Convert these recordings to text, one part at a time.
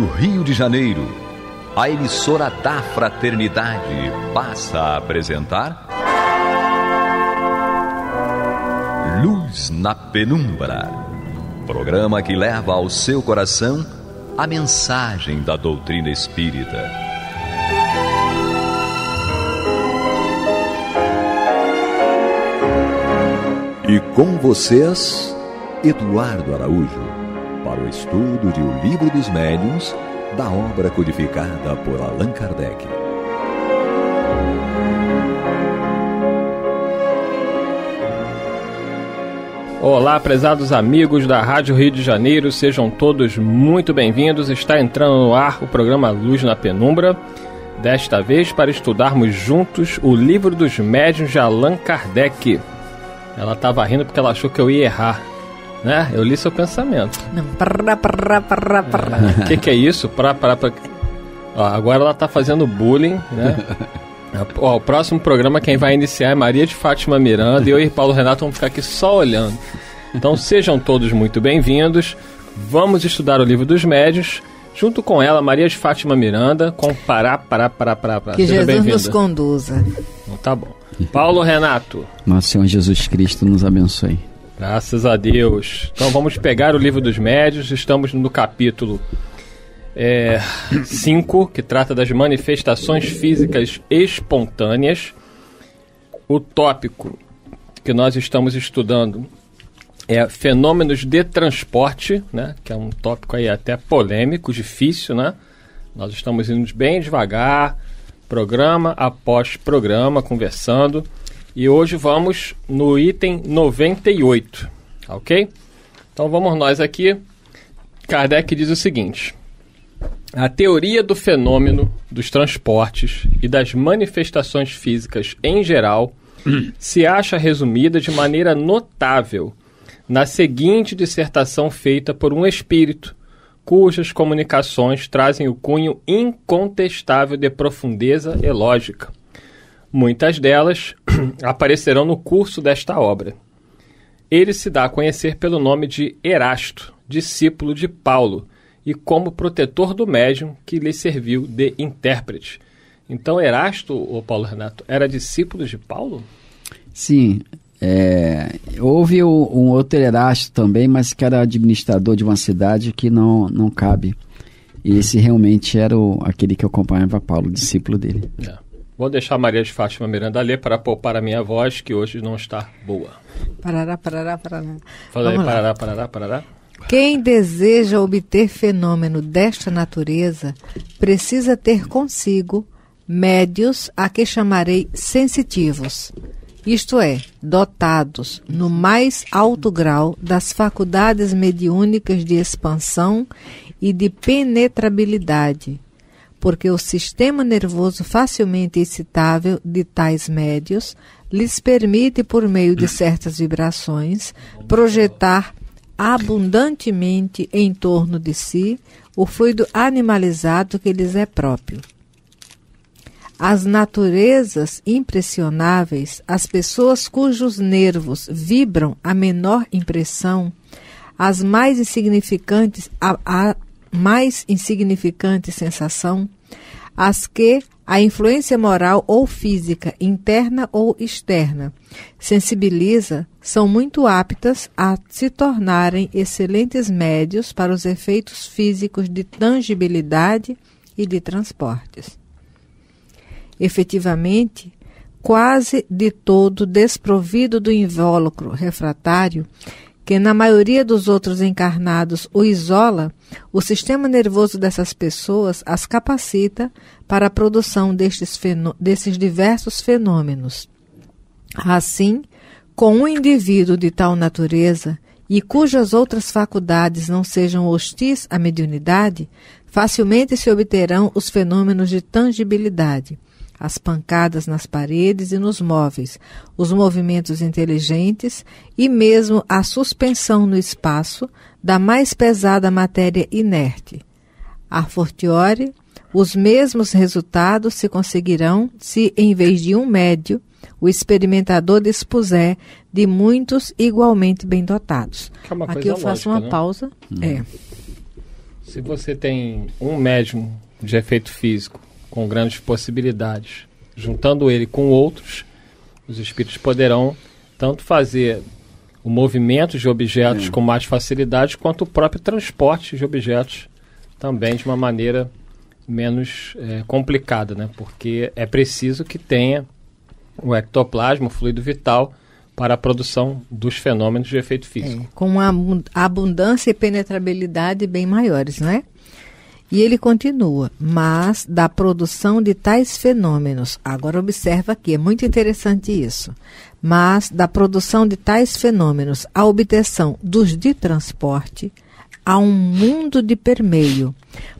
do Rio de Janeiro, a emissora da Fraternidade passa a apresentar. Luz na Penumbra programa que leva ao seu coração a mensagem da doutrina espírita. E com vocês, Eduardo Araújo o estudo de O Livro dos Médiuns, da obra codificada por Allan Kardec. Olá, prezados amigos da Rádio Rio de Janeiro, sejam todos muito bem-vindos. Está entrando no ar o programa Luz na Penumbra, desta vez para estudarmos juntos o livro dos médiuns de Allan Kardec. Ela estava tá rindo porque ela achou que eu ia errar. Né? eu li seu pensamento. O é. que, que é isso? Pra, pra, pra... Ó, agora ela tá fazendo bullying, né? Ó, o próximo programa quem vai iniciar é Maria de Fátima Miranda e eu e Paulo Renato vamos ficar aqui só olhando. Então sejam todos muito bem-vindos. Vamos estudar o livro dos médios. Junto com ela, Maria de Fátima Miranda, com Pará, Pará, Pará, Pará. Que Seja Jesus nos conduza. Então, tá bom. Paulo Renato. Nosso Senhor Jesus Cristo nos abençoe. Graças a Deus. Então vamos pegar o livro dos médios. Estamos no capítulo 5, é, que trata das manifestações físicas espontâneas. O tópico que nós estamos estudando é fenômenos de transporte, né? Que é um tópico aí até polêmico, difícil, né? Nós estamos indo bem devagar, programa após programa, conversando. E hoje vamos no item 98, ok? Então vamos nós aqui. Kardec diz o seguinte: a teoria do fenômeno dos transportes e das manifestações físicas em geral se acha resumida de maneira notável na seguinte dissertação feita por um espírito cujas comunicações trazem o cunho incontestável de profundeza e lógica. Muitas delas aparecerão no curso desta obra. Ele se dá a conhecer pelo nome de Erasto, discípulo de Paulo, e como protetor do médium que lhe serviu de intérprete. Então, Erasto, ou Paulo Renato, era discípulo de Paulo? Sim. É, houve um outro Erasto também, mas que era administrador de uma cidade que não, não cabe. E esse realmente era o, aquele que acompanhava Paulo, discípulo dele. É. Vou deixar Maria de Fátima Miranda ler para poupar a minha voz, que hoje não está boa. Parará, parará, parará. aí, parará, parará, parará. Quem deseja obter fenômeno desta natureza precisa ter consigo médios a que chamarei sensitivos, isto é, dotados no mais alto grau das faculdades mediúnicas de expansão e de penetrabilidade, porque o sistema nervoso facilmente excitável de tais médios lhes permite, por meio de certas vibrações, projetar abundantemente em torno de si o fluido animalizado que lhes é próprio. As naturezas impressionáveis, as pessoas cujos nervos vibram a menor impressão, as mais insignificantes a, a mais insignificante sensação, as que a influência moral ou física, interna ou externa, sensibiliza, são muito aptas a se tornarem excelentes médios para os efeitos físicos de tangibilidade e de transportes. Efetivamente, quase de todo desprovido do invólucro refratário, que na maioria dos outros encarnados o isola, o sistema nervoso dessas pessoas as capacita para a produção destes desses diversos fenômenos. Assim, com um indivíduo de tal natureza e cujas outras faculdades não sejam hostis à mediunidade, facilmente se obterão os fenômenos de tangibilidade as pancadas nas paredes e nos móveis, os movimentos inteligentes e mesmo a suspensão no espaço da mais pesada matéria inerte. A fortiori, os mesmos resultados se conseguirão se, em vez de um médio, o experimentador dispuser de muitos igualmente bem dotados. É Aqui eu faço lógica, uma né? pausa. Hum. É. Se você tem um médium de efeito físico com grandes possibilidades. Juntando ele com outros, os espíritos poderão tanto fazer o movimento de objetos hum. com mais facilidade, quanto o próprio transporte de objetos também de uma maneira menos é, complicada, né? porque é preciso que tenha o ectoplasma, o fluido vital, para a produção dos fenômenos de efeito físico. É, com uma abundância e penetrabilidade bem maiores, não é? E ele continua, mas da produção de tais fenômenos. Agora observa aqui, é muito interessante isso. Mas da produção de tais fenômenos à obtenção dos de transporte, a um mundo de permeio,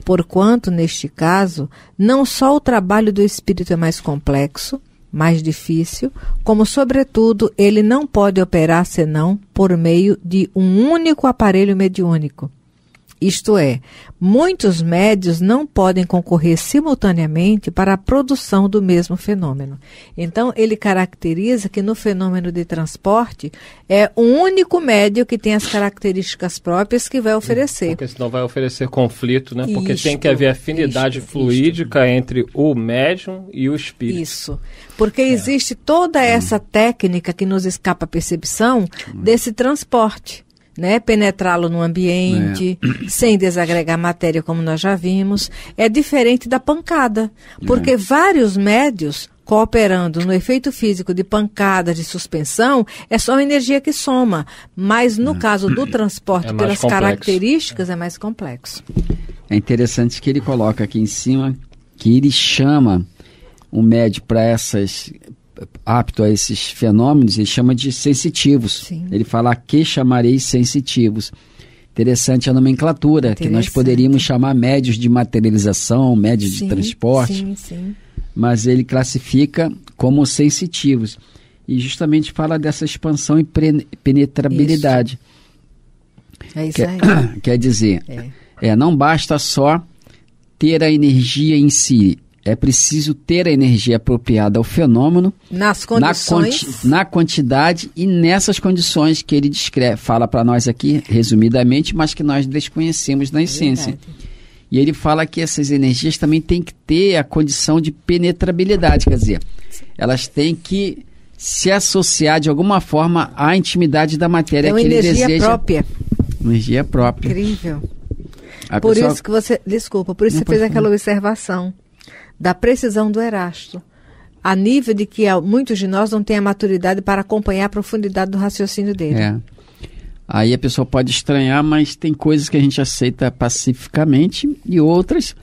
porquanto, neste caso, não só o trabalho do espírito é mais complexo, mais difícil, como, sobretudo, ele não pode operar senão por meio de um único aparelho mediúnico isto é, muitos médios não podem concorrer simultaneamente para a produção do mesmo fenômeno. Então, ele caracteriza que no fenômeno de transporte é o único médio que tem as características próprias que vai oferecer. Porque senão vai oferecer conflito, né? Porque isto, tem que haver afinidade isto, fluídica isto. entre o médium e o espírito. Isso. Porque é. existe toda essa técnica que nos escapa a percepção hum. desse transporte né, penetrá-lo no ambiente, é. sem desagregar matéria, como nós já vimos, é diferente da pancada, porque é. vários médios cooperando no efeito físico de pancada, de suspensão, é só a energia que soma, mas no é. caso do transporte, é pelas complexo. características, é mais complexo. É interessante que ele coloca aqui em cima que ele chama o médio para essas apto a esses fenômenos, ele chama de sensitivos. Sim. Ele fala que chamareis sensitivos. Interessante a nomenclatura, Interessante. que nós poderíamos chamar médios de materialização, médios sim, de transporte. Sim, sim. Mas ele classifica como sensitivos. E justamente fala dessa expansão e penetrabilidade. Isso. É isso quer, é aí. Quer dizer, é. é, não basta só ter a energia em si, é preciso ter a energia apropriada ao fenômeno, nas condições, na, quanti na quantidade e nessas condições que ele descreve, fala para nós aqui resumidamente, mas que nós desconhecemos na essência. E ele fala que essas energias também têm que ter a condição de penetrabilidade, quer dizer, elas têm que se associar de alguma forma à intimidade da matéria então, que ele deseja. Energia própria. Energia própria. Incrível. A por pessoa... isso que você, desculpa, por isso Não você fez falar. aquela observação da precisão do Erasto, a nível de que muitos de nós não têm a maturidade para acompanhar a profundidade do raciocínio dele. É. Aí a pessoa pode estranhar, mas tem coisas que a gente aceita pacificamente e outras,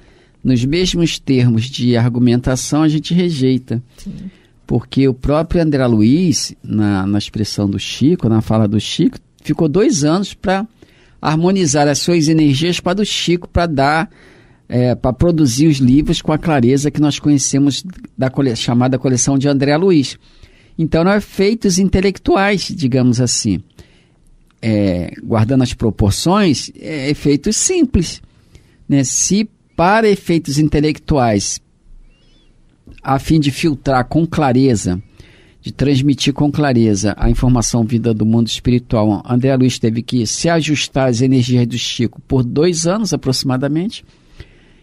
nos mesmos termos de argumentação, a gente rejeita. Sim. Porque o próprio André Luiz, na, na expressão do Chico, na fala do Chico, ficou dois anos para harmonizar as suas energias para do Chico, para dar é, para produzir os livros com a clareza que nós conhecemos da cole chamada coleção de André Luiz. Então, não é feitos intelectuais, digamos assim. É, guardando as proporções, é, efeitos simples. Né? Se para efeitos intelectuais, a fim de filtrar com clareza, de transmitir com clareza a informação vinda do mundo espiritual, André Luiz teve que se ajustar às energias do Chico por dois anos aproximadamente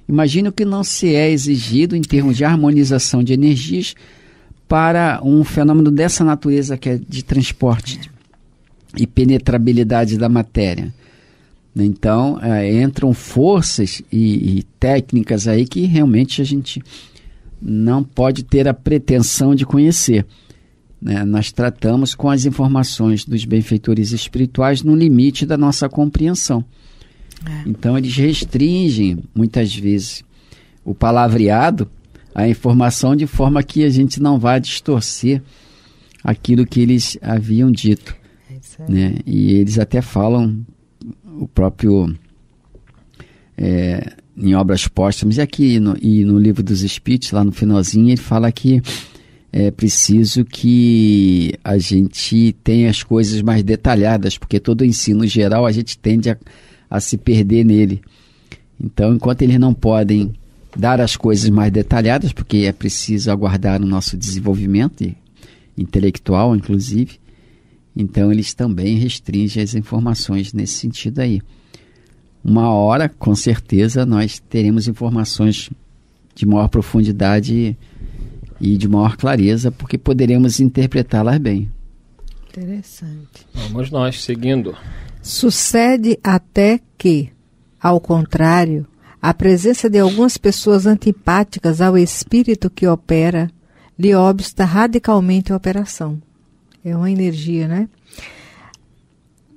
Imagino que não se é exigido em termos de harmonização de energias para um fenômeno dessa natureza que é de transporte e penetrabilidade da matéria. Então, é, entram forças e, e, técnicas aí que realmente a gente não pode ter a pretensão de conhecer. Né? Nós tratamos com as informações dos benfeitores espirituais no limite da nossa compreensão. É. Então eles restringem muitas vezes o palavreado, a informação de forma que a gente não vá distorcer aquilo que eles haviam dito, é né? E eles até falam o próprio é, em obras póstumas e aqui no, e no livro dos Espíritos lá no finalzinho ele fala que é preciso que a gente tenha as coisas mais detalhadas porque todo o ensino geral a gente tende a a se perder nele. Então, enquanto eles não podem dar as coisas mais detalhadas, porque é preciso aguardar o nosso desenvolvimento intelectual, inclusive, então eles também restringem as informações nesse sentido aí. Uma hora, com certeza, nós teremos informações de maior profundidade e de maior clareza, porque poderemos interpretá-las bem. Interessante. Vamos nós, seguindo. Sucede até que, ao contrário, a presença de algumas pessoas antipáticas ao espírito que opera lhe obsta radicalmente a operação. É uma energia, né?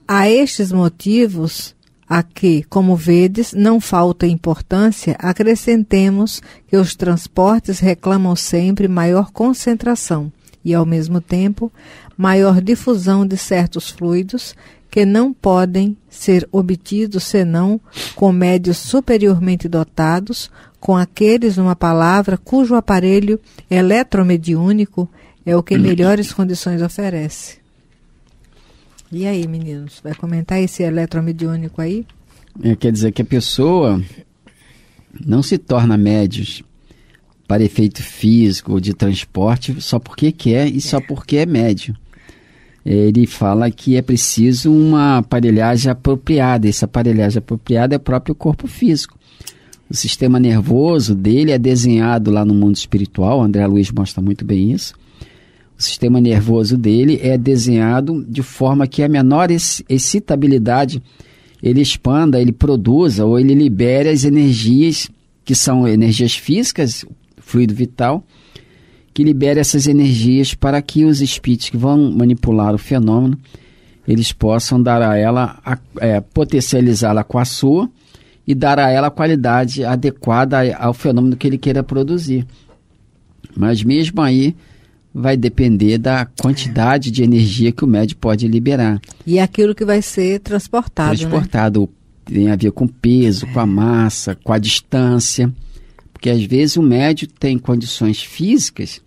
A estes motivos, a que, como vedes, não falta importância, acrescentemos que os transportes reclamam sempre maior concentração e, ao mesmo tempo, maior difusão de certos fluidos que não podem ser obtidos senão com médios superiormente dotados, com aqueles, numa palavra, cujo aparelho eletromediúnico é o que melhores condições oferece. E aí, meninos, vai comentar esse eletromediúnico aí? É, quer dizer que a pessoa não se torna médios para efeito físico ou de transporte só porque quer e é. só porque é médio ele fala que é preciso uma aparelhagem apropriada. Essa aparelhagem apropriada é o próprio corpo físico. O sistema nervoso dele é desenhado lá no mundo espiritual, André Luiz mostra muito bem isso. O sistema nervoso dele é desenhado de forma que a menor excitabilidade ele expanda, ele produza ou ele libere as energias que são energias físicas, fluido vital, que libere essas energias para que os espíritos que vão manipular o fenômeno eles possam dar a ela é, potencializá-la com a sua e dar a ela a qualidade adequada ao fenômeno que ele queira produzir. Mas mesmo aí vai depender da quantidade de energia que o médium pode liberar. E aquilo que vai ser transportado. Né? Transportado né? tem a ver com peso, é. com a é. massa, com a distância. Porque às vezes o médium tem condições físicas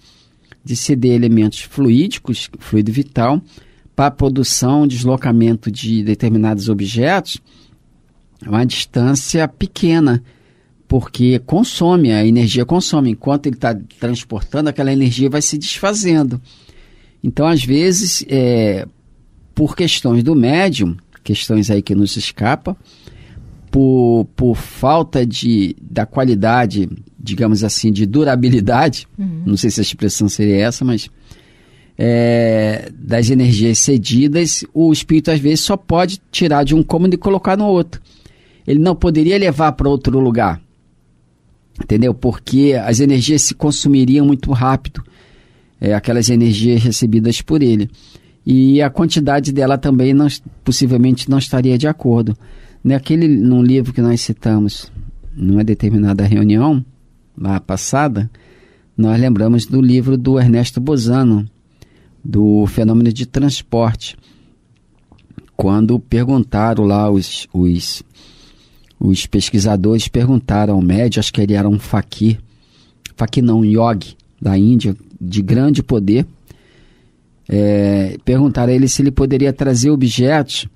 de ceder elementos fluídicos, fluido vital, para a produção, deslocamento de determinados objetos, a uma distância pequena, porque consome, a energia consome. Enquanto ele está transportando, aquela energia vai se desfazendo. Então, às vezes, é, por questões do médium, questões aí que nos escapam, por, por falta de, da qualidade, digamos assim, de durabilidade, uhum. não sei se a expressão seria essa, mas é, das energias cedidas, o espírito às vezes só pode tirar de um cômodo e colocar no outro. Ele não poderia levar para outro lugar, entendeu? Porque as energias se consumiriam muito rápido, é, aquelas energias recebidas por ele. E a quantidade dela também não, possivelmente não estaria de acordo. Naquele, né, num livro que nós citamos, numa determinada reunião, lá passada, nós lembramos do livro do Ernesto Bozano, do fenômeno de transporte, quando perguntaram lá os, os, os pesquisadores perguntaram ao médio, acho que ele era um faquir, faquir não, um yogi da Índia, de grande poder, é, perguntaram a ele se ele poderia trazer objetos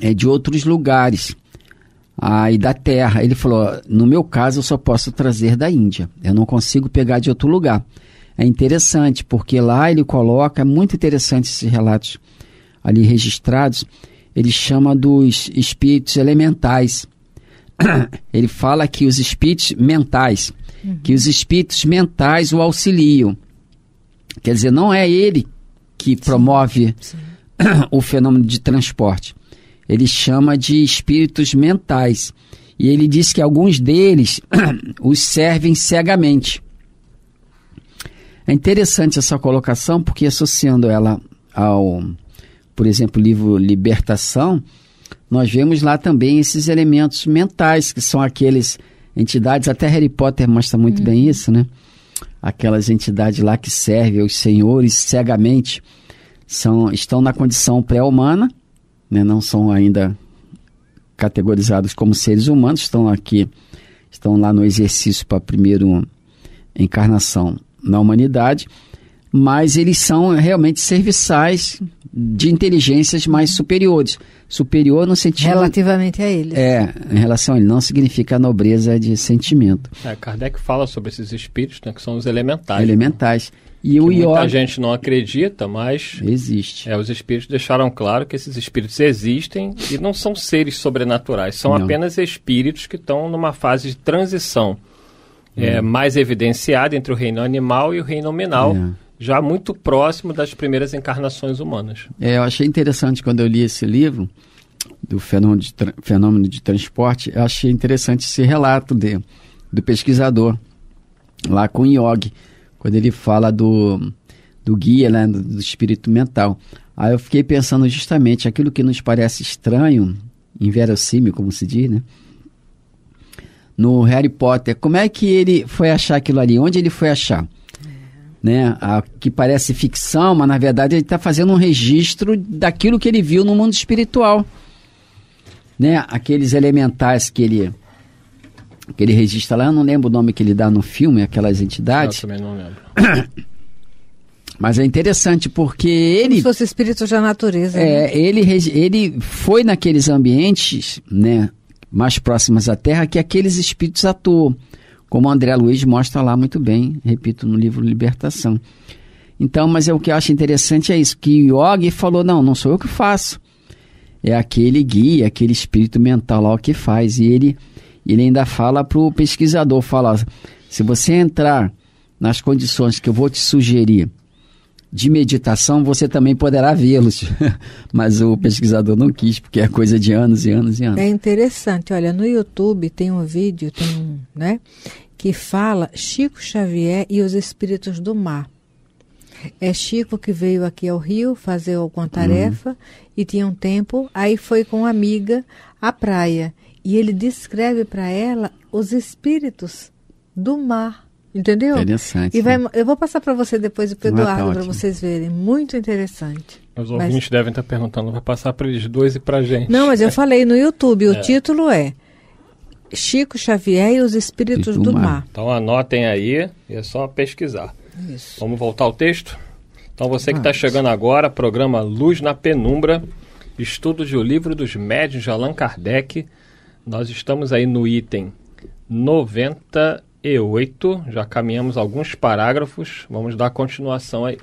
é, de outros lugares aí da terra. Ele falou: no meu caso, eu só posso trazer da Índia, eu não consigo pegar de outro lugar. É interessante, porque lá ele coloca, é muito interessante esses relatos ali registrados, ele chama dos espíritos elementais. ele fala que os espíritos mentais, uhum. que os espíritos mentais o auxiliam. Quer dizer, não é ele que promove sim, sim. o fenômeno de transporte ele chama de espíritos mentais. E ele diz que alguns deles os servem cegamente. É interessante essa colocação, porque associando ela ao, por exemplo, livro Libertação, nós vemos lá também esses elementos mentais, que são aqueles entidades, até Harry Potter mostra muito bem uhum. isso, né? Aquelas entidades lá que servem aos senhores cegamente, são, estão na condição pré-humana, né, não são ainda categorizados como seres humanos, estão aqui, estão lá no exercício para a primeira encarnação na humanidade, mas eles são realmente serviçais de inteligências mais superiores. Superior no sentido. Relativamente a eles. É, em relação a ele, não significa a nobreza de sentimento. É, Kardec fala sobre esses espíritos, né, que são os elementais. Elementais. Né? E o Ioga... Muita gente não acredita, mas. Existe. É, os espíritos deixaram claro que esses espíritos existem e não são seres sobrenaturais, são não. apenas espíritos que estão numa fase de transição hum. é, mais evidenciada entre o reino animal e o reino nominal. É. Já muito próximo das primeiras encarnações humanas. É, eu achei interessante quando eu li esse livro, do fenômeno de, fenômeno de transporte, eu achei interessante esse relato de, do pesquisador lá com o Yogi quando ele fala do, do guia, né, do, do espírito mental. Aí eu fiquei pensando justamente aquilo que nos parece estranho, inverossímil, como se diz, né? No Harry Potter, como é que ele foi achar aquilo ali? Onde ele foi achar? É. né? A, que parece ficção, mas na verdade ele está fazendo um registro daquilo que ele viu no mundo espiritual, né? Aqueles elementais que ele que ele registra lá, eu não lembro o nome que ele dá no filme, aquelas entidades. Eu também não lembro. Mas é interessante porque ele. Como se fosse espírito da natureza. É, né? ele, ele foi naqueles ambientes né, mais próximos à Terra que aqueles espíritos atuam. Como o André Luiz mostra lá muito bem, repito, no livro Libertação. Então, mas é o que eu acho interessante é isso, que Yogi falou, não, não sou eu que faço. É aquele guia, aquele espírito mental lá o que faz. E ele ele ainda fala para o pesquisador, fala, se você entrar nas condições que eu vou te sugerir de meditação, você também poderá vê-los. Mas o pesquisador não quis, porque é coisa de anos e anos e anos. É interessante. Olha, no YouTube tem um vídeo, tem um, né, que fala Chico Xavier e os Espíritos do Mar. É Chico que veio aqui ao Rio fazer alguma uhum. tarefa uhum. e tinha um tempo, aí foi com uma amiga à praia e ele descreve para ela os espíritos do mar. Entendeu? Interessante. E vai, né? Eu vou passar para você depois e para é Eduardo, tá para vocês verem. Muito interessante. Os ouvintes mas... devem estar tá perguntando, vai passar para eles dois e para gente. Não, mas eu falei no YouTube, o é. título é Chico Xavier e os Espíritos do, do mar. mar. Então anotem aí, é só pesquisar. Isso. Vamos voltar ao texto? Então você que está chegando agora, programa Luz na Penumbra, estudo de O Livro dos Médiuns de Allan Kardec, nós estamos aí no item 98, já caminhamos alguns parágrafos, vamos dar continuação aí.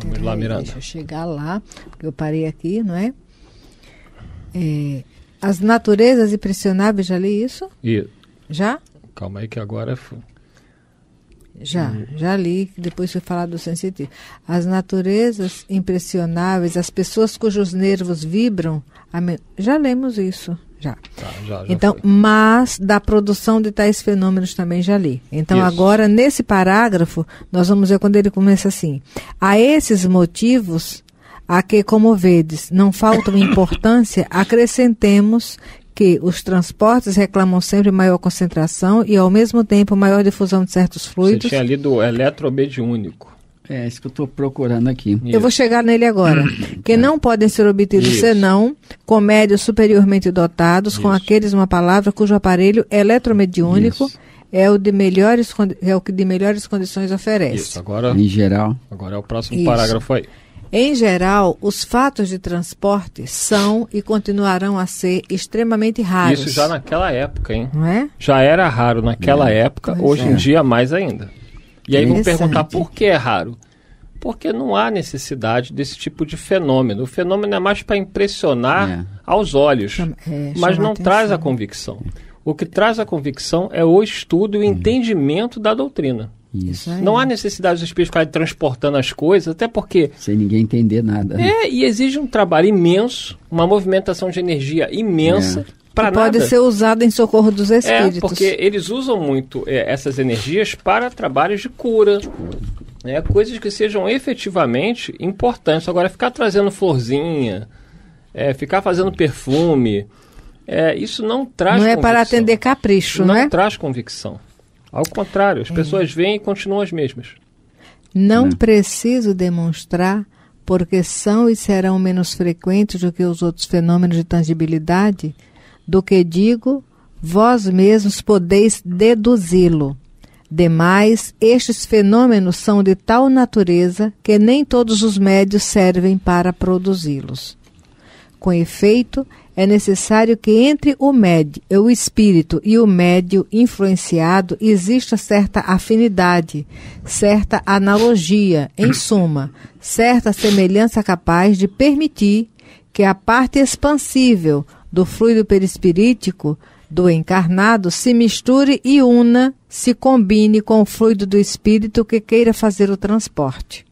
Vamos lá, Miranda. Deixa eu chegar lá, porque eu parei aqui, não é? é as naturezas impressionáveis, já li isso? E, já? Calma aí que agora... É já, hum. já li, depois foi falar do sensitivo. As naturezas impressionáveis, as pessoas cujos nervos vibram... Já lemos isso, já. Tá, já, já então, foi. mas da produção de tais fenômenos também já li. Então, Isso. agora, nesse parágrafo, nós vamos ver quando ele começa assim. A esses motivos a que, como vedes, não faltam importância, acrescentemos que os transportes reclamam sempre maior concentração e, ao mesmo tempo, maior difusão de certos fluidos. Você tinha lido eletromediúnico. É, isso que eu estou procurando aqui. Eu vou chegar nele agora. que é. não podem ser obtidos isso. senão médios superiormente dotados, isso. com aqueles uma palavra cujo aparelho eletromediúnico é o de melhores é o que de melhores condições oferece. Isso, agora em geral. Agora é o próximo parágrafo aí. Em geral, os fatos de transporte são e continuarão a ser extremamente raros. Isso já naquela época, hein? Não é? Já era raro naquela é. época, pois hoje é. em dia mais ainda. E aí vão perguntar por que é raro? Porque não há necessidade desse tipo de fenômeno. O fenômeno é mais para impressionar é. aos olhos, é, mas não atenção. traz a convicção. O que traz a convicção é o estudo e o hum. entendimento da doutrina. Isso. Não há necessidade dos espíritos ficarem transportando as coisas, até porque. Sem ninguém entender nada. É, e exige um trabalho imenso, uma movimentação de energia imensa. É para nada. Pode ser usado em socorro dos é, espíritos. É, porque eles usam muito é, essas energias para trabalhos de cura. Né, coisas que sejam efetivamente importantes. Agora, ficar trazendo florzinha, é, ficar fazendo perfume, é, isso não traz Não é convicção. para atender capricho, não né? traz convicção. Ao contrário, as é. pessoas vêm e continuam as mesmas. Não né? preciso demonstrar, porque são e serão menos frequentes do que os outros fenômenos de tangibilidade, do que digo, vós mesmos podeis deduzi-lo. Demais, estes fenômenos são de tal natureza que nem todos os médios servem para produzi-los. Com efeito, é necessário que entre o médio, o espírito e o médio influenciado exista certa afinidade, certa analogia, em suma, certa semelhança capaz de permitir que a parte expansível do fluido perispirítico do encarnado se misture e una, se combine com o fluido do espírito que queira fazer o transporte.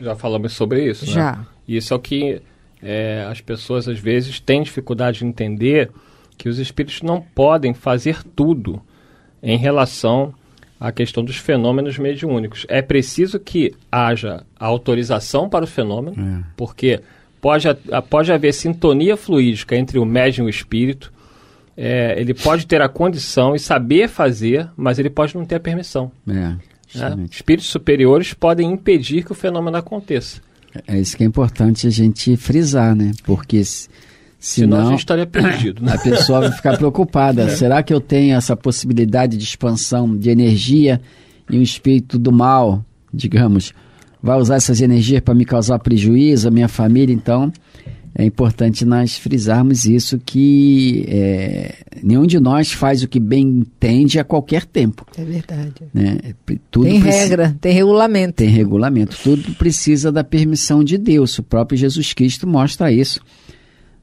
Já falamos sobre isso, né? Já. Isso é o que é, as pessoas às vezes têm dificuldade de entender que os espíritos não podem fazer tudo em relação à questão dos fenômenos mediúnicos. É preciso que haja autorização para o fenômeno, é. porque Pode, pode haver sintonia fluídica entre o médium e o espírito. É, ele pode ter a condição e saber fazer, mas ele pode não ter a permissão. É, né? Espíritos superiores podem impedir que o fenômeno aconteça. É, é isso que é importante a gente frisar, né? Porque se, senão, senão a gente estaria perdido. Né? A pessoa vai ficar preocupada. É. Será que eu tenho essa possibilidade de expansão de energia e um espírito do mal, digamos, vai usar essas energias para me causar prejuízo, a minha família, então é importante nós frisarmos isso que é, nenhum de nós faz o que bem entende a qualquer tempo. É verdade. Né? É, tudo tem regra, tem regulamento. Tem regulamento. Tudo precisa da permissão de Deus. O próprio Jesus Cristo mostra isso.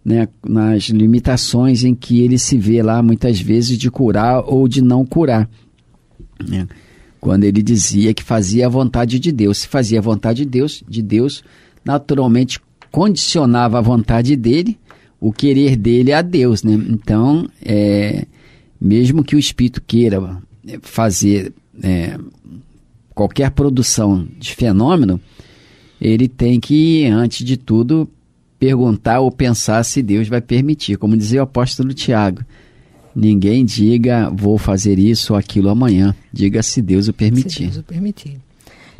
Né, nas limitações em que ele se vê lá muitas vezes de curar ou de não curar. Né? quando ele dizia que fazia a vontade de Deus. Se fazia a vontade de Deus, de Deus naturalmente condicionava a vontade dele, o querer dele a Deus, né? Então, é, mesmo que o Espírito queira é, fazer é, qualquer produção de fenômeno, ele tem que, antes de tudo, perguntar ou pensar se Deus vai permitir. Como dizia o apóstolo Tiago, Ninguém diga, vou fazer isso ou aquilo amanhã. Diga se Deus o permitir. Se Deus o permitir.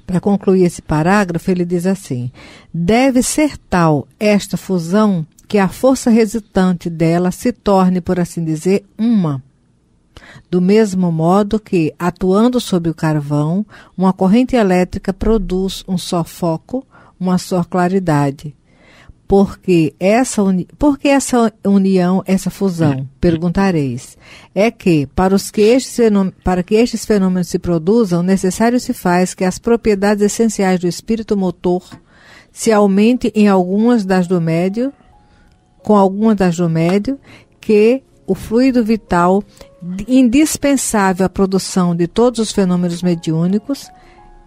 Para concluir esse parágrafo, ele diz assim: Deve ser tal esta fusão que a força resultante dela se torne, por assim dizer, uma. Do mesmo modo que, atuando sobre o carvão, uma corrente elétrica produz um só foco, uma só claridade, porque essa, uni... porque essa união, essa fusão? É. Perguntareis. É que, para, os que estes para que estes fenômenos se produzam, necessário se faz que as propriedades essenciais do espírito motor se aumente em algumas das do médio, com algumas das do médio, que o fluido vital indispensável à produção de todos os fenômenos mediúnicos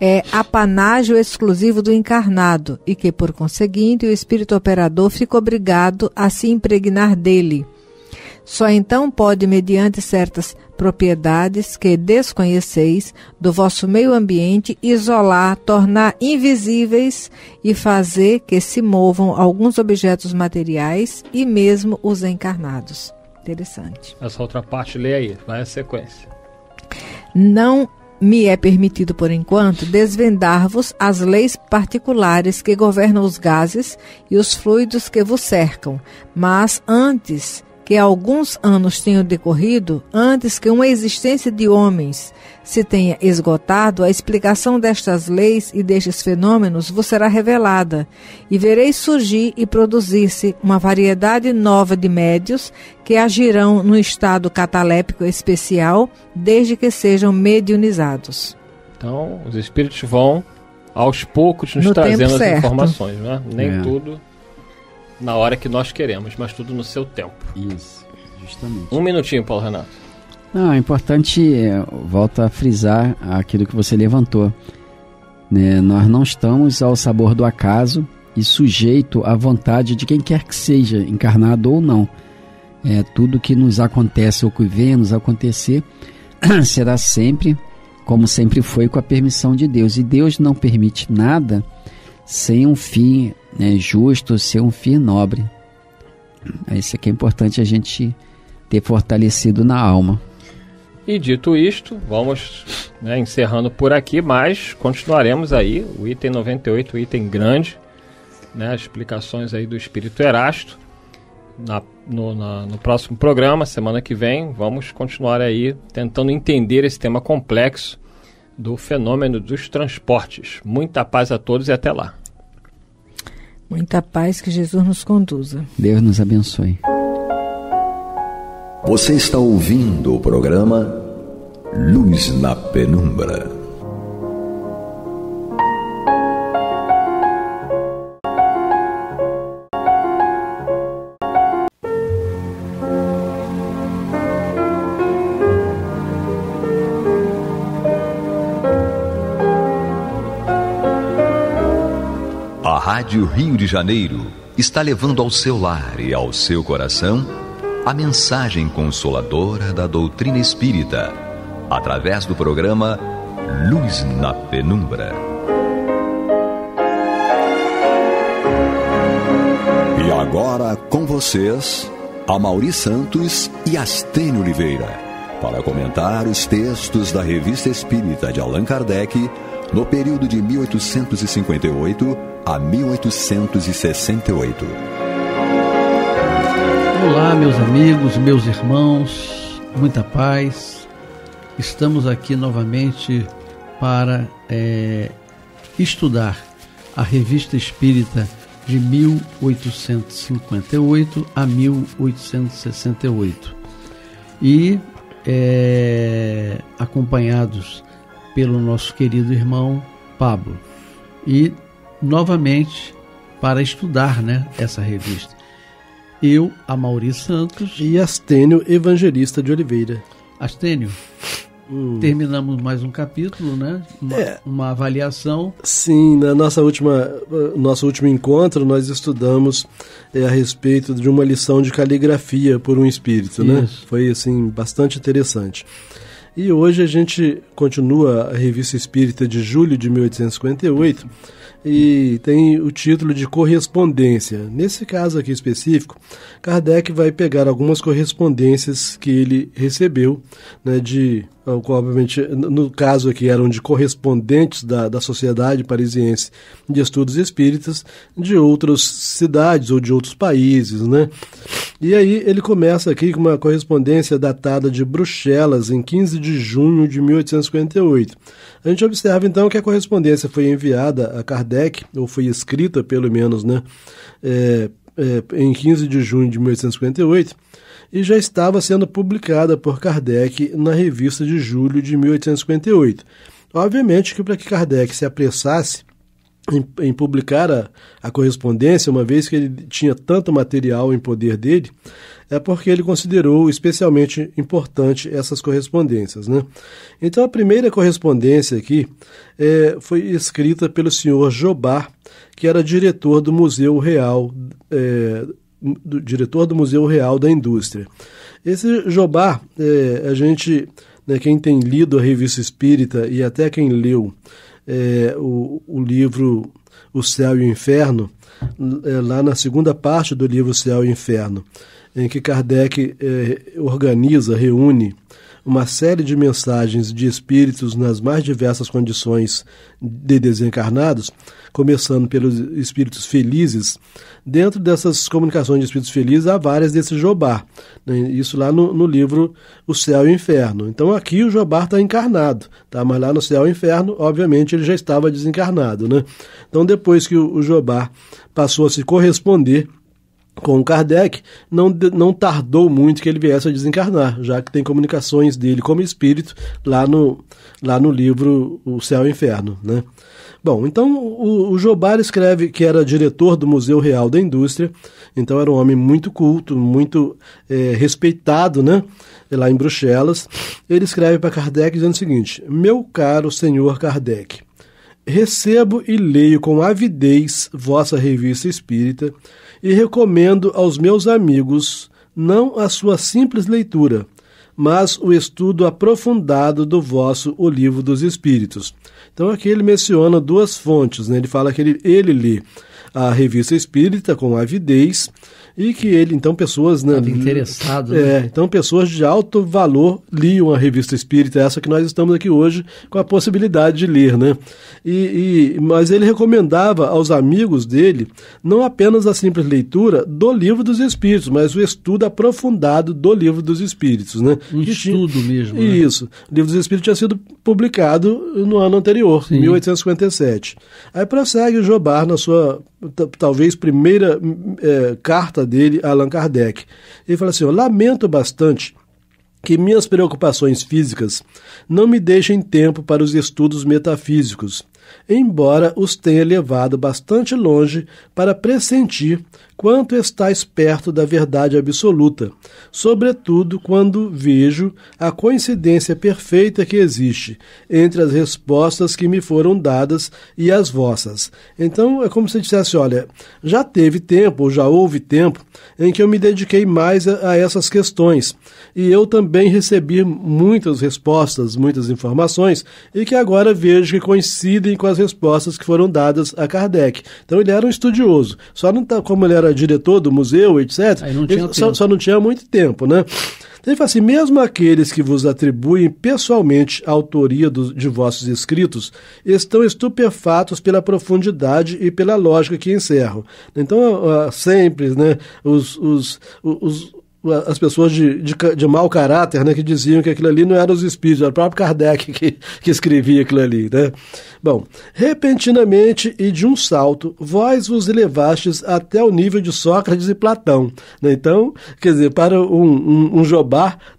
é apanágio exclusivo do encarnado e que, por conseguinte, o espírito operador fica obrigado a se impregnar dele. Só então pode, mediante certas propriedades que desconheceis do vosso meio ambiente, isolar, tornar invisíveis e fazer que se movam alguns objetos materiais e mesmo os encarnados. Interessante. Essa outra parte, lê aí, vai a sequência. Não me é permitido por enquanto desvendar-vos as leis particulares que governam os gases e os fluidos que vos cercam, mas antes que alguns anos tenham decorrido, antes que uma existência de homens se tenha esgotado, a explicação destas leis e destes fenômenos vos será revelada, e vereis surgir e produzir-se uma variedade nova de médios que agirão no estado catalépico especial, desde que sejam mediunizados. Então, os espíritos vão aos poucos nos no trazendo as informações, né? Nem é. tudo na hora que nós queremos, mas tudo no seu tempo. Isso, justamente. Um minutinho, Paulo Renato. Não, é importante, é, volto a frisar aquilo que você levantou. Né? Nós não estamos ao sabor do acaso e sujeito à vontade de quem quer que seja, encarnado ou não. É, tudo que nos acontece ou que vem nos acontecer será sempre como sempre foi com a permissão de Deus. E Deus não permite nada sem um fim né, justo, sem um fim nobre. Isso aqui é importante a gente ter fortalecido na alma. E dito isto, vamos né, encerrando por aqui, mas continuaremos aí o item 98, o item grande, né, explicações aí do Espírito Erasto. Na, no, na, no próximo programa, semana que vem, vamos continuar aí tentando entender esse tema complexo do fenômeno dos transportes. Muita paz a todos e até lá. Muita paz que Jesus nos conduza. Deus nos abençoe. Você está ouvindo o programa Luz na Penumbra. A Rádio Rio de Janeiro está levando ao seu lar e ao seu coração a mensagem consoladora da doutrina espírita, através do programa Luz na Penumbra. E agora com vocês, a Mauri Santos e Astênio Oliveira, para comentar os textos da Revista Espírita de Allan Kardec no período de 1858 a 1868. Olá, meus amigos, meus irmãos, muita paz. Estamos aqui novamente para é, estudar a Revista Espírita de 1858 a 1868 e é, acompanhados pelo nosso querido irmão Pablo e novamente para estudar né, essa revista eu, a Mauri Santos. E Astênio Evangelista de Oliveira. Astênio, hum. terminamos mais um capítulo, né? Uma, é. uma avaliação. Sim, na nossa última, uh, nosso último encontro nós estudamos é, a respeito de uma lição de caligrafia por um espírito, né? isso. né? Foi assim bastante interessante. E hoje a gente continua a Revista Espírita de julho de 1858 e tem o título de correspondência. Nesse caso aqui específico, Kardec vai pegar algumas correspondências que ele recebeu né, de ah, obviamente, no caso aqui, eram de correspondentes da, da Sociedade Parisiense de Estudos Espíritas de outras cidades ou de outros países, né? E aí ele começa aqui com uma correspondência datada de Bruxelas, em 15 de junho de 1858. A gente observa, então, que a correspondência foi enviada a Kardec, ou foi escrita, pelo menos, né? É, é, em 15 de junho de 1858 e já estava sendo publicada por Kardec na revista de julho de 1858. Obviamente que para que Kardec se apressasse em, em publicar a, a, correspondência, uma vez que ele tinha tanto material em poder dele, é porque ele considerou especialmente importante essas correspondências. Né? Então, a primeira correspondência aqui é, foi escrita pelo senhor Jobar, que era diretor do Museu Real é, do, diretor do Museu Real da Indústria. Esse Jobá, é, a gente, né, quem tem lido a revista Espírita e até quem leu é, o, o, livro O Céu e o Inferno, é, lá na segunda parte do livro O Céu e o Inferno, em que Kardec é, organiza, reúne uma série de mensagens de espíritos nas mais diversas condições de desencarnados, começando pelos espíritos felizes. Dentro dessas comunicações de espíritos felizes há várias desse Jobar. né? isso lá no, no, livro O Céu e o Inferno. Então aqui o Jobar está encarnado, tá? mas lá no Céu e o Inferno, obviamente, ele já estava desencarnado. Né? Então depois que o, o passou a se corresponder com Kardec, não, não tardou muito que ele viesse a desencarnar, já que tem comunicações dele como espírito lá no, lá no livro O Céu e o Inferno. Né? Bom, então o, o Jobar escreve que era diretor do Museu Real da Indústria, então era um homem muito culto, muito é, respeitado né? lá em Bruxelas. Ele escreve para Kardec dizendo o seguinte: Meu caro senhor Kardec, recebo e leio com avidez vossa revista espírita e recomendo aos meus amigos não a sua simples leitura, mas o estudo aprofundado do vosso O Livro dos Espíritos. Então aqui ele menciona duas fontes, né? ele fala que ele, ele lê a Revista Espírita com avidez e que ele, então, pessoas... Né, interessado. É, né? então pessoas de alto valor liam a revista espírita, essa que nós estamos aqui hoje com a possibilidade de ler, né? E, e, mas ele recomendava aos amigos dele não apenas a simples leitura do Livro dos Espíritos, mas o estudo aprofundado do Livro dos Espíritos, né? Um que estudo tinha, mesmo, né? Isso. O Livro dos Espíritos tinha sido publicado no ano anterior, em 1857. Aí prossegue Jobar na sua talvez primeira hum, é, carta dele a Allan Kardec. Ele fala assim: Eu lamento bastante que minhas preocupações físicas não me deixem tempo para os estudos metafísicos, embora os tenha levado bastante longe para pressentir quanto estáis perto da verdade absoluta, sobretudo quando vejo a coincidência perfeita que existe entre as respostas que me foram dadas e as vossas. Então é como se dissesse: olha, já teve tempo, ou já houve tempo, em que eu me dediquei mais a, a essas questões, e eu também recebi muitas respostas, muitas informações, e que agora vejo que coincidem com as respostas que foram dadas a Kardec. Então ele era um estudioso, só não está como ele era era diretor do museu, etc. Não ele, só, só, não tinha muito tempo, né? Então ele fala assim: mesmo aqueles que vos atribuem pessoalmente a autoria dos de vossos escritos estão estupefatos pela profundidade e pela lógica que encerram. Então, sempre, né, os, os, os as pessoas de, de, de, mau caráter, né, que diziam que aquilo ali não eram os espíritos, era o próprio Kardec que, que escrevia aquilo ali, né? Bom, repentinamente e de um salto, vós vos elevastes até o nível de Sócrates e Platão. Né? Então, quer dizer, para um, um, um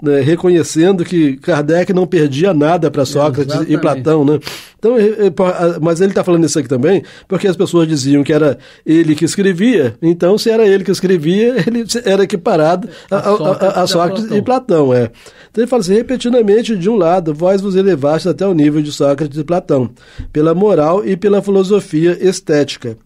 né, reconhecendo que Kardec não perdia nada para Sócrates Exatamente. e Platão. Né? Então, é, é, mas ele está falando isso aqui também, porque as pessoas diziam que era ele que escrevia, então se era ele que escrevia, ele era equiparado a, a, a, a Sócrates, e Platão. E Platão é. Então ele fala assim: repetidamente, de um lado, vós vos elevaste até o nível de Sócrates e Platão, pela moral e pela filosofia estética.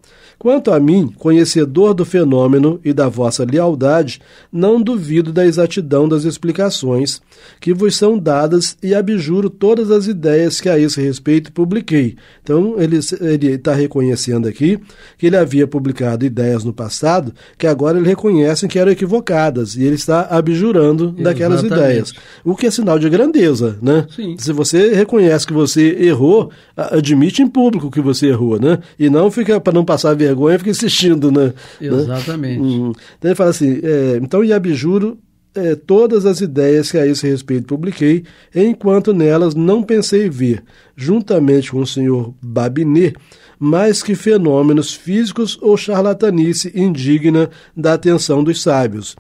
Quanto a mim, conhecedor do fenômeno e da vossa lealdade, não duvido da exatidão das explicações que vos são dadas e abjuro todas as ideias que a esse respeito publiquei. Então, ele está reconhecendo aqui que ele havia publicado ideias no passado que agora ele reconhece que eram equivocadas e ele está abjurando Exatamente. daquelas ideias. O que é sinal de grandeza, né? Sim. Se você reconhece que você errou, admite em público que você errou, né? E não fica para não passar vergonha vergonha fica insistindo, né? né? Exatamente. Né? Então ele fala assim: é, então, e abjuro é, todas as ideias que a esse respeito publiquei, enquanto nelas não pensei ver, juntamente com o senhor Babinet, mais que fenômenos físicos ou charlatanice indigna da atenção dos sábios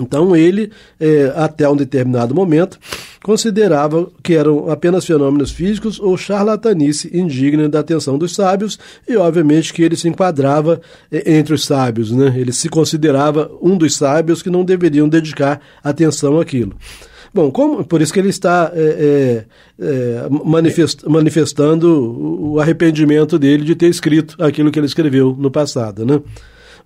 então ele, é, até um determinado momento, considerava que eram apenas fenômenos físicos ou charlatanice indigna da atenção dos sábios, e obviamente que ele se enquadrava é, entre os sábios, né? ele se considerava um dos sábios que não deveriam dedicar atenção àquilo. Bom, como, por isso que ele está é, é, é manifest, manifestando o arrependimento dele de ter escrito aquilo que ele escreveu no passado. Né?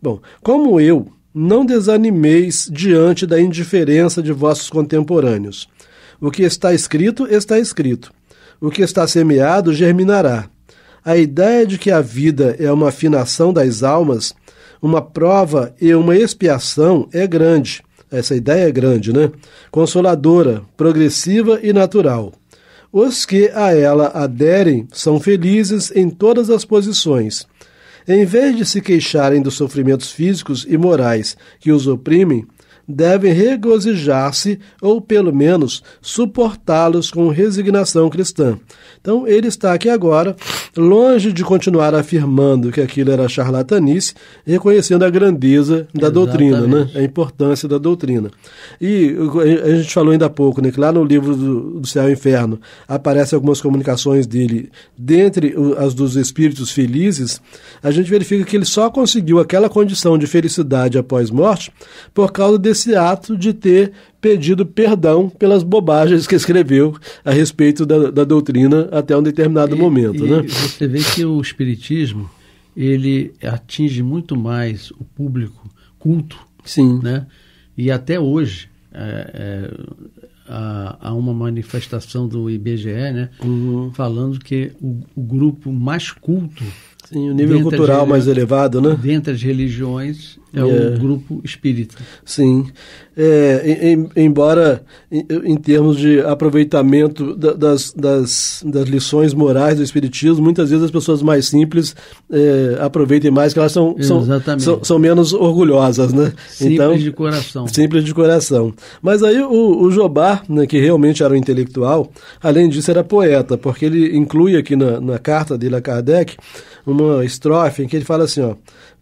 Bom, como eu não desanimeis diante da indiferença de vossos contemporâneos. O que está escrito, está escrito. O que está semeado, germinará. A ideia de que a vida é uma afinação das almas, uma prova e uma expiação é grande. Essa ideia é grande, né? Consoladora, progressiva e natural. Os que a ela aderem são felizes em todas as posições em vez de se queixarem dos sofrimentos físicos e morais que os oprimem, devem regozijar-se ou, pelo menos, suportá-los com resignação cristã. Então, ele está aqui agora, longe de continuar afirmando que aquilo era charlatanice, reconhecendo a grandeza da Exatamente. doutrina, né? a importância da doutrina. E a gente falou ainda há pouco, né, que lá no livro do, do Céu e Inferno aparecem algumas comunicações dele, dentre as dos espíritos felizes, a gente verifica que ele só conseguiu aquela condição de felicidade após morte por causa desse esse ato de ter pedido perdão pelas bobagens que escreveu a respeito da, da doutrina até um determinado e, momento. E né? Você vê que o Espiritismo ele atinge muito mais o público culto. Sim. Né? E até hoje é, é, há, há, uma manifestação do IBGE né? Uhum. falando que o, o grupo mais culto Sim, o nível cultural as, mais elevado, né? Dentre as religiões é um é. grupo espírita. Sim. É, em, embora, em, em, termos de aproveitamento da, das, das, das, lições morais do Espiritismo, muitas vezes as pessoas mais simples é, aproveitem mais, que elas são, são, são, são, menos orgulhosas. Né? Simples então, de coração. Simples de coração. Mas aí o, o né, que realmente era um intelectual, além disso era poeta, porque ele inclui aqui na, na carta dele a Kardec uma estrofe em que ele fala assim, ó...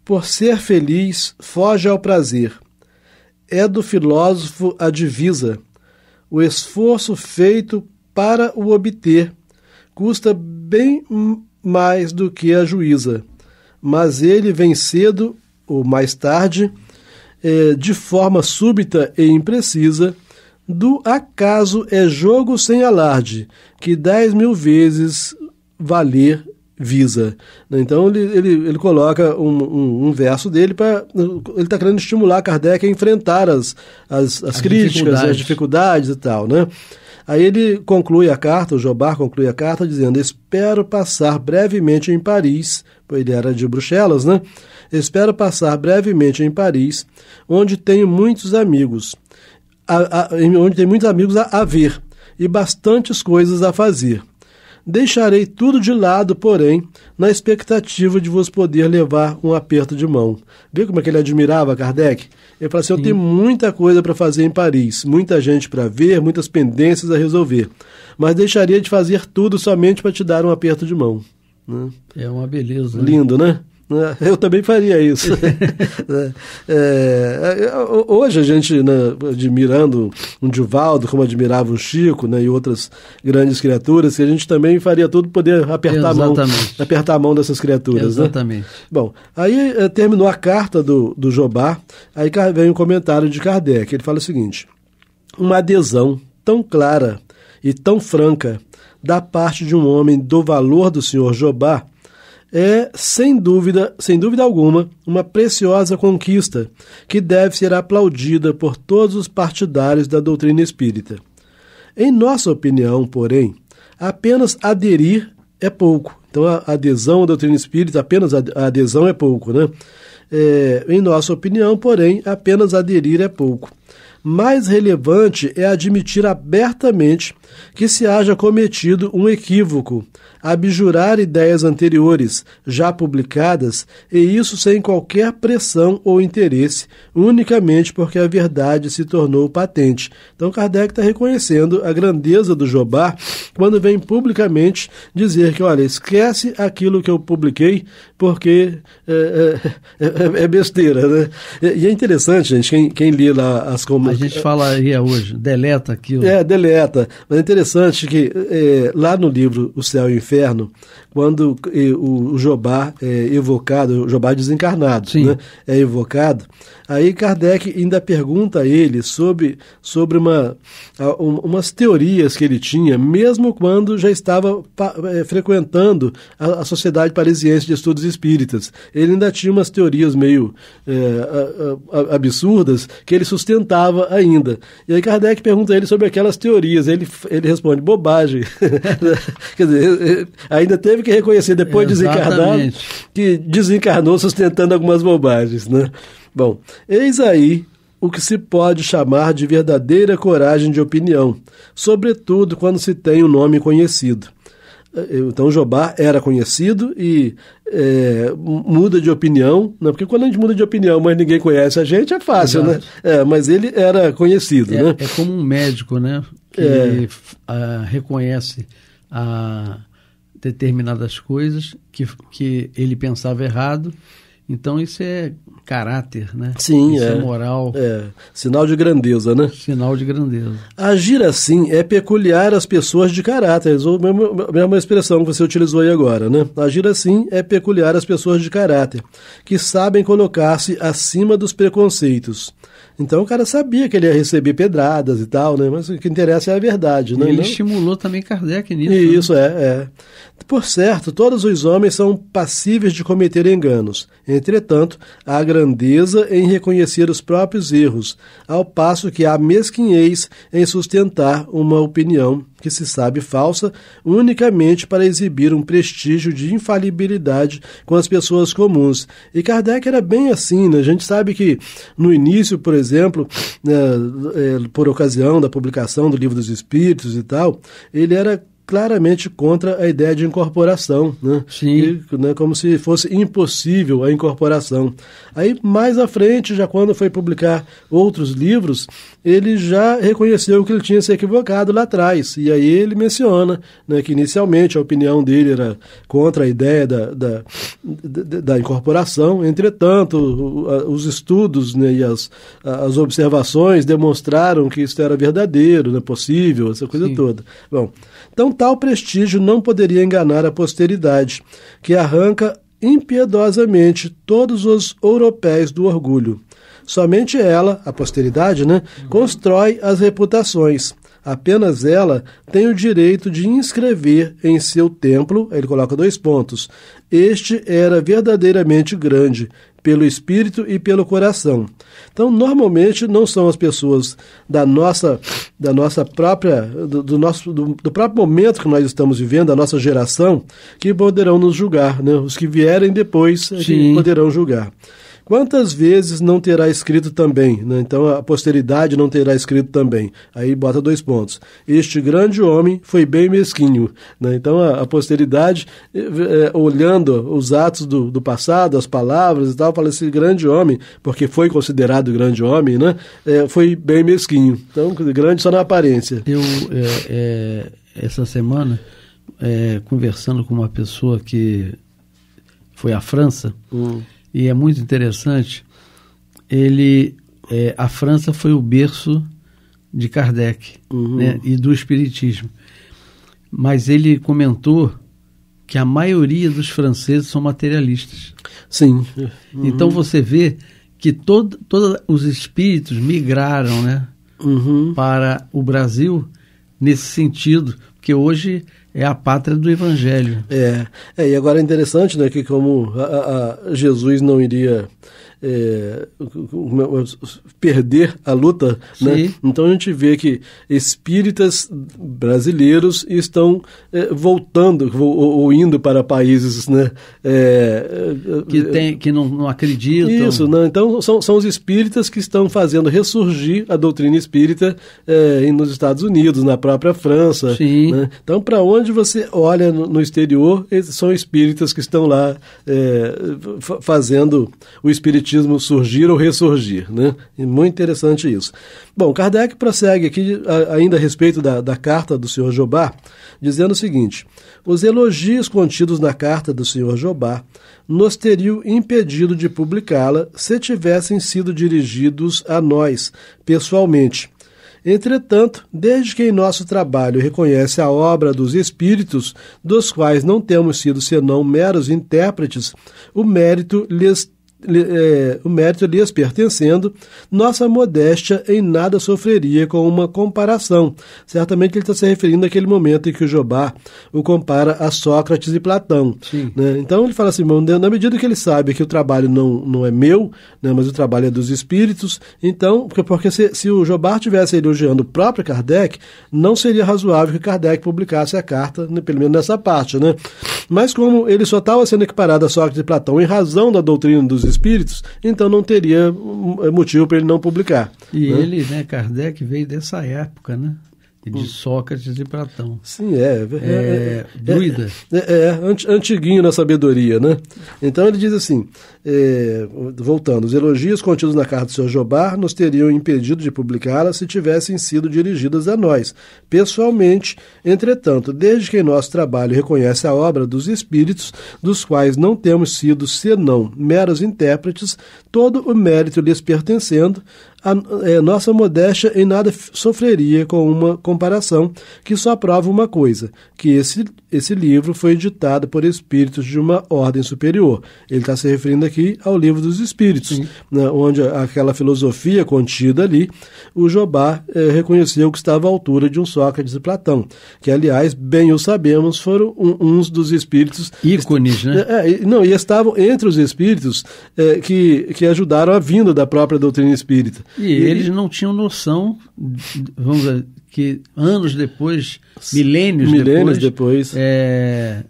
Por ser feliz, foge ao prazer. É do filósofo a divisa. O esforço feito para o obter custa bem mais do que a juíza, mas ele vem cedo ou mais tarde, é, de forma súbita e imprecisa, do acaso é jogo sem alarde, que dez mil vezes valer visa. Né? Então ele, ele, ele coloca um, um, um verso dele para. Ele está querendo estimular Kardec a enfrentar as, as, as, as críticas, dificuldades. as dificuldades e tal. Né? Aí ele conclui a carta, o Jobar conclui a carta dizendo: Espero passar brevemente em Paris, pois ele era de Bruxelas, né? Espero passar brevemente em Paris, onde tenho muitos amigos, a, a, onde tem muitos amigos a, a ver e bastantes coisas a fazer. Deixarei tudo de lado, porém, na expectativa de vos poder levar um aperto de mão. Vê como é que ele admirava Kardec? Ele falou assim: Sim. Eu tenho muita coisa para fazer em Paris, muita gente para ver, muitas pendências a resolver, mas deixaria de fazer tudo somente para te dar um aperto de mão. Né? É uma beleza. Né? Lindo, né? né? Né? Eu também faria isso. é, é, é hoje a gente, né, admirando um Divaldo, como admirava o Chico né, e outras grandes criaturas, que a gente também faria tudo poder apertar a, mão, apertar a mão dessas criaturas. Né? Exatamente. Né? Bom, aí é, terminou a carta do, do Jobá, aí vem um comentário de Kardec. Ele fala o seguinte: uma adesão tão clara e tão franca da parte de um homem do valor do senhor Jobá é, sem dúvida, sem dúvida alguma, uma preciosa conquista que deve ser aplaudida por todos os partidários da doutrina espírita. Em nossa opinião, porém, apenas aderir é pouco. Então, a adesão à doutrina espírita, apenas a adesão é pouco, né? É, em nossa opinião, porém, apenas aderir é pouco. Mais relevante é admitir abertamente que se haja cometido um equívoco, abjurar ideias anteriores, já publicadas, e isso sem qualquer pressão ou interesse, unicamente porque a verdade se tornou patente. Então Kardec está reconhecendo a grandeza do Jobá quando vem publicamente dizer que, olha, esquece aquilo que eu publiquei, porque eh, eh, é, é, é besteira, né? E é interessante, gente, quem, quem lê lá as... Como... A gente falaria hoje, deleta aquilo. É, deleta. Mas é interessante que é, lá no livro O Céu e o Inferno, quando eh, o Jobá é evocado, o Jobá desencarnado, né, é evocado, aí Kardec ainda pergunta a ele sobre, sobre uma, umas teorias que ele tinha, mesmo quando já estava eh, frequentando a, a Sociedade Parisiense de Estudos Espíritas. Ele ainda tinha umas teorias meio é, absurdas que ele sustentava ainda. E aí Kardec pergunta a ele sobre aquelas teorias. Ele, ele responde, bobagem. Quer dizer, ainda teve teve que reconhecer depois de desencarnado que desencarnou sustentando algumas bobagens, né? Bom, eis aí o que se pode chamar de verdadeira coragem de opinião, sobretudo quando se tem o um nome conhecido. Eh, então Jobá era conhecido e é, muda de opinião, né? porque quando a gente muda de opinião, mas ninguém conhece a gente, é fácil, né? Exato. né? É, mas ele era conhecido. É, né? é como um médico, né? Que é. a, ah, reconhece a, determinadas coisas que, que ele pensava errado. Então isso é caráter, né? Sim, isso é, é moral. É, sinal de grandeza, né? Sinal de grandeza. Agir assim é peculiar às pessoas de caráter, ou é mesmo, mesma expressão que você utilizou aí agora, né? Agir assim é peculiar às pessoas de caráter, que sabem colocar-se acima dos preconceitos então o cara sabia que ele ia receber pedradas e tal, né? Mas o que interessa é a verdade, né? E ele não... estimulou também Kardec nisso. E né? isso né? é, é. Por certo, todos os homens são passíveis de cometer enganos. Entretanto, há grandeza em reconhecer os próprios erros, ao passo que há mesquinhez em sustentar uma opinião que se sabe falsa, unicamente para exibir um prestígio de infalibilidade com as pessoas comuns. E Kardec era bem assim, né? A gente sabe que no início, por exemplo, né, é, por ocasião da publicação do Livro dos Espíritos e tal, ele era claramente contra a ideia de incorporação, né? Sim. E, né, como se fosse impossível a incorporação. Aí, mais à frente, já quando foi publicar outros livros, ele já reconheceu que ele tinha se equivocado lá atrás. E aí ele menciona né, que inicialmente a opinião dele era contra a ideia da, da, da incorporação. Entretanto, os estudos né, e as, as observações demonstraram que isso era verdadeiro, né, possível, essa coisa Sim. toda. Bom, então, tal prestígio não poderia enganar a posteridade, que arranca impiedosamente todos os europeus do orgulho. Somente ela, a posteridade, né, constrói as reputações. Apenas ela tem o direito de inscrever em seu templo, ele coloca dois pontos. Este era verdadeiramente grande, pelo espírito e pelo coração. Então, normalmente não são as pessoas da nossa da nossa própria do, do nosso do, do, próprio momento que nós estamos vivendo, da nossa geração, que poderão nos julgar, né? Os que vierem depois é que poderão julgar. Quantas vezes não terá escrito também? Né? Então a posteridade não terá escrito também. Aí bota dois pontos. Este grande homem foi bem mesquinho. Né? Então a, a posteridade, é, olhando os atos do, do, passado, as palavras e tal, fala esse grande homem, porque foi considerado grande homem, né? É, foi bem mesquinho. Então, grande só na aparência. Eu, é, essa semana, conversando com uma pessoa que foi à França. Hum e é muito interessante, ele é, a França foi o berço de Kardec uhum. né, e do Espiritismo. Mas ele comentou que a maioria dos franceses são materialistas. Sim. Uhum. Então você vê que todo, todos os espíritos migraram né, uhum. para o Brasil nesse sentido, porque hoje é a pátria do Evangelho. É, é e agora é interessante né, que como a, a Jesus não iria é, perder a luta. Né? Então a gente vê que espíritas brasileiros estão é, voltando ou, ou, indo para países né? É, que, é, tem, que não, não acreditam. Isso, né? então são, são os espíritas que estão fazendo ressurgir a doutrina espírita é, nos Estados Unidos, na própria França. Né? Então, para onde você olha no exterior, são espíritas que estão lá é, fazendo o espiritismo espiritismo surgir ou ressurgir. Né? E muito interessante isso. Bom, Kardec prossegue aqui, ainda a respeito da, da carta do senhor Jobá, dizendo o seguinte: os elogios contidos na carta do senhor Jobá nos teriam impedido de publicá-la se tivessem sido dirigidos a nós, pessoalmente. Entretanto, desde que em nosso trabalho reconhece a obra dos espíritos, dos quais não temos sido senão meros intérpretes, o mérito lhes é, o mérito lhes pertencendo, nossa modéstia em nada sofreria com uma comparação. Certamente ele está se referindo àquele momento em que o Jobá o compara a Sócrates e Platão. Né? Então ele fala assim: na medida que ele sabe que o trabalho não, não é meu, né, mas o trabalho é dos espíritos, então, porque se, se o Jobá estivesse elogiando o próprio Kardec, não seria razoável que Kardec publicasse a carta, né, pelo menos nessa parte. Né? Mas como ele só estava sendo equiparado a Sócrates e Platão em razão da doutrina dos espíritos, então não teria hum, motivo para ele não publicar. E né? ele, né, Kardec, veio dessa época, né? de Sócrates e Platão. Sim, é. É, é, É, é, é, antiguinho na sabedoria, né? Então ele diz assim, voltando, os elogios contidos na carta do Sr. Jobar nos teriam impedido de publicá-la se tivessem sido dirigidas a nós, pessoalmente. Entretanto, desde que em nosso trabalho reconhece a obra dos espíritos, dos quais não temos sido senão meros intérpretes, todo o mérito lhes pertencendo, a é, nossa modéstia em nada sofreria com uma comparação que só prova uma coisa: que esse esse livro foi editado por espíritos de uma ordem superior. Ele está se referindo aqui ao livro dos espíritos, né, onde aquela filosofia contida ali, o Jobá eh, reconheceu que estava à altura de um Sócrates e Platão, que, aliás, bem o sabemos, foram um, uns dos espíritos. ícones, né? É, é não, e estavam entre os espíritos é, que, que ajudaram a vinda da própria doutrina espírita. E, e eles não tinham noção, vamos dizer, que anos depois, milênios, milênios depois, depois. É,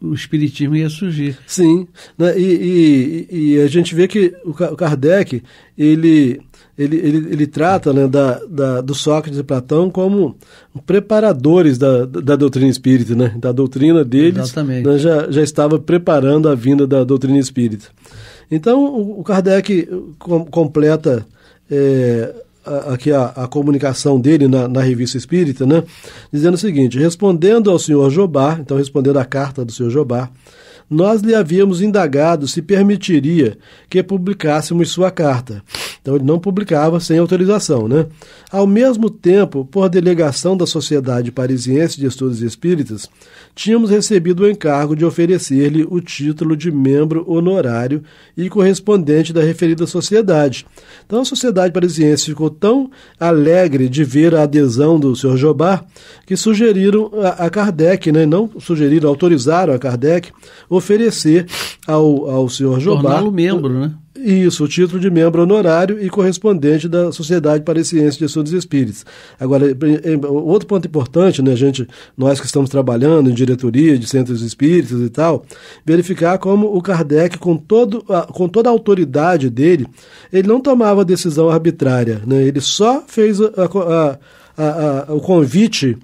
o espiritismo ia surgir. Sim, né? e, e, e, a gente vê que o Kardec ele ele, ele, ele trata né, da, da, do Sócrates e Platão como preparadores da, da doutrina espírita, né? da doutrina deles né, já, já estava preparando a vinda da doutrina espírita. Então o Kardec eh, completa é, aqui a, a, comunicação dele na, na, revista Espírita, né? Dizendo o seguinte: respondendo ao senhor Jobar, então respondendo à carta do senhor Jobar nós lhe havíamos indagado se permitiria que publicássemos sua carta. Então ele não publicava sem autorização, né? Ao mesmo tempo, por delegação da Sociedade Parisiense de Estudos Espíritas, tínhamos recebido o encargo de oferecer-lhe o título de membro honorário e correspondente da referida sociedade. Então a Sociedade Parisiense ficou tão alegre de ver a adesão do Sr. Jobar que sugeriram a, Kardec, né? Não sugeriram, autorizaram a Kardec oferecer ao, ao senhor Jobá. Torná-lo membro, né? Isso, o título de membro honorário e correspondente da Sociedade para a Ciência de Estudos Espíritos. Agora, outro ponto importante, né, gente, nós que estamos trabalhando em diretoria de centros espíritas e tal, verificar como o Kardec, com, todo, com toda a autoridade dele, ele não tomava decisão arbitrária, né? ele só fez a, a, a, o convite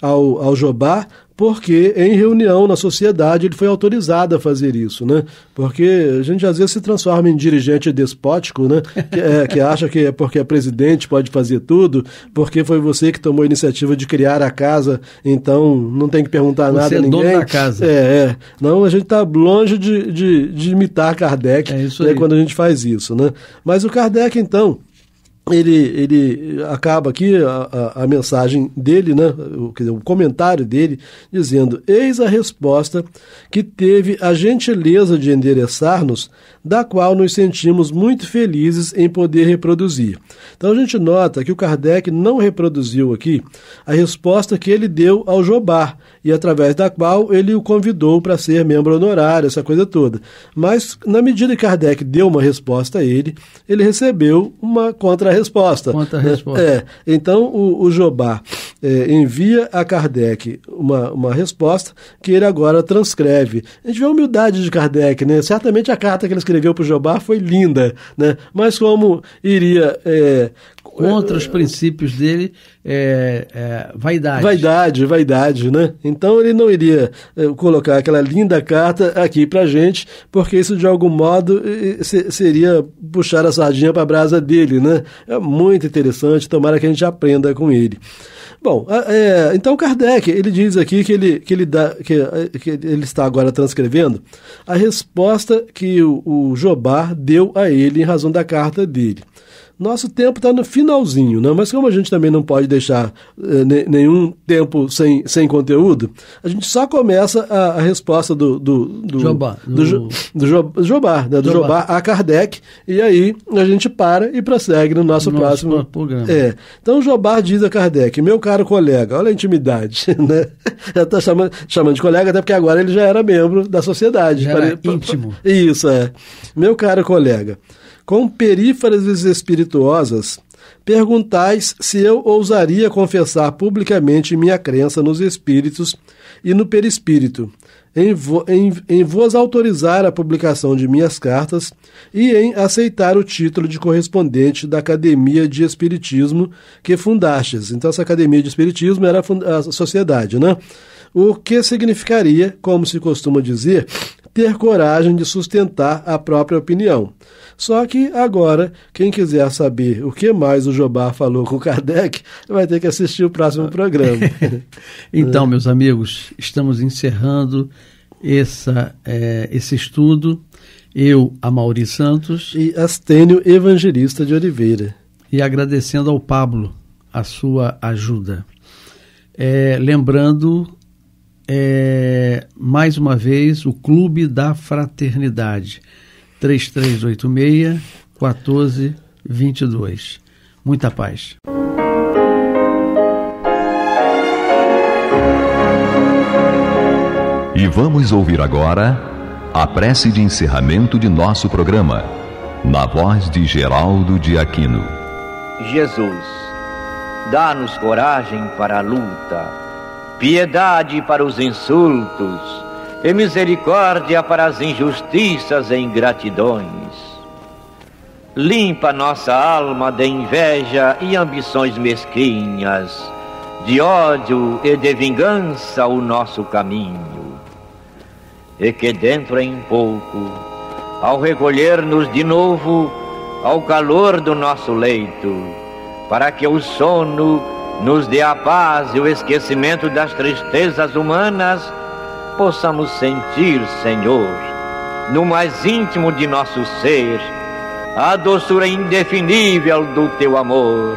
ao, ao Jobá porque em reunião na sociedade ele foi autorizado a fazer isso, né? Porque a gente às vezes se transforma em dirigente despótico, né? Que, é, que acha que é porque é presidente pode fazer tudo, porque foi você que tomou a iniciativa de criar a casa, então não tem que perguntar você nada é a ninguém. Dono da casa. É, é. Não, a gente está longe de, de, de, imitar Kardec é né, quando a gente faz isso, né? Mas o Kardec, então, ele, ele acaba aqui a, a, a, mensagem dele, né, o, quer dizer, o comentário dele, dizendo: Eis a resposta que teve a gentileza de endereçar-nos da qual nos sentimos muito felizes em poder reproduzir. Então a gente nota que o Kardec não reproduziu aqui a resposta que ele deu ao Jobar e através da qual ele o convidou para ser membro honorário, essa coisa toda. Mas na medida que Kardec deu uma resposta a ele, ele recebeu uma contra-resposta. Contra-resposta. É. Então o, o eh, envia a Kardec uma, uma resposta que ele agora transcreve. A gente vê a humildade de Kardec, né? Certamente a carta que ele escreveu para o Jobar foi linda, né? Mas como iria... Eh, Contra os princípios dele, é, vaidade. Vaidade, vaidade, né? Então ele não iria eh, colocar aquela linda carta aqui para gente, porque isso de algum modo se, seria puxar a sardinha para a brasa dele, né? É muito interessante, tomara que a gente aprenda com ele. Bom, é, então Kardec, ele diz aqui que ele, que ele, dá, que, que ele está agora transcrevendo a resposta que o, o deu a ele em razão da carta dele. Nosso tempo está no finalzinho, né? mas como a gente também não pode deixar eh, nenhum tempo sem, sem conteúdo, a gente só começa a, a resposta do, do, do, Jobá, do, do, do Jobar, né? do a Kardec, e aí a gente para e prossegue no nosso, nosso próximo programa. É. Então Jobar diz a Kardec, meu caro colega, olha a intimidade, né? Já está chamando, chamando de colega, até porque agora ele já era membro da sociedade. Já era íntimo. isso, é. Meu caro colega, com períferas espirituosas, perguntais se eu ousaria confessar publicamente minha crença nos espíritos e no perispírito, em, vo, em, em vos autorizar a publicação de minhas cartas e em aceitar o título de correspondente da Academia de Espiritismo que fundastes. Então, essa Academia de Espiritismo era a, a sociedade, né? O que significaria, como se costuma dizer, ter coragem de sustentar a própria opinião. Só que agora, quem quiser saber o que mais o Jobar falou com o Kardec, vai ter que assistir o próximo programa. então, meus amigos, estamos encerrando essa, é, esse estudo. Eu, Amauri Santos. E Astênio Evangelista de Oliveira. E agradecendo ao Pablo a sua ajuda. É, lembrando é, mais uma vez o Clube da Fraternidade. 3386 1422. Muita paz. E vamos ouvir agora a prece de encerramento de nosso programa, na voz de Geraldo de Aquino. Jesus, dá-nos coragem para a luta, piedade para os insultos e misericórdia para as injustiças e ingratidões. Limpa nossa alma de inveja e ambições mesquinhas, de ódio e de vingança o nosso caminho. E que dentro em pouco, ao recolher-nos de novo ao calor do nosso leito, para que o sono nos dê a paz e o esquecimento das tristezas humanas, possamos sentir, Senhor, no mais íntimo de nosso ser, a doçura indefinível do teu amor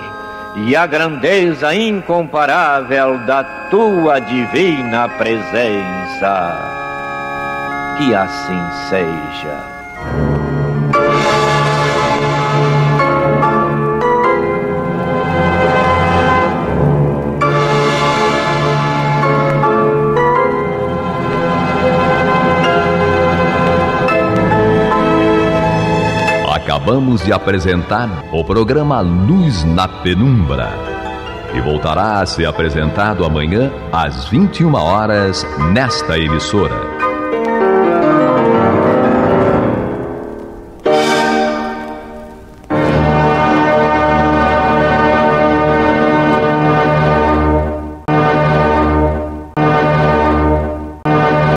e a grandeza incomparável da tua divina presença. Que assim seja. Acabamos de apresentar o programa Luz na Penumbra. E voltará a ser apresentado amanhã às 21 horas nesta emissora.